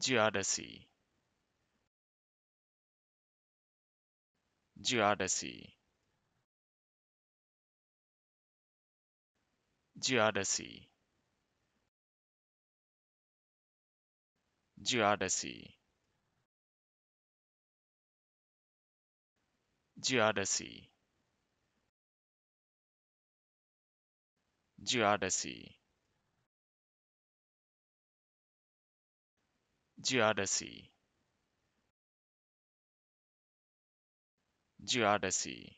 geodesy geodesy geodesy geodesy geodesy geodesy geodesy geodesy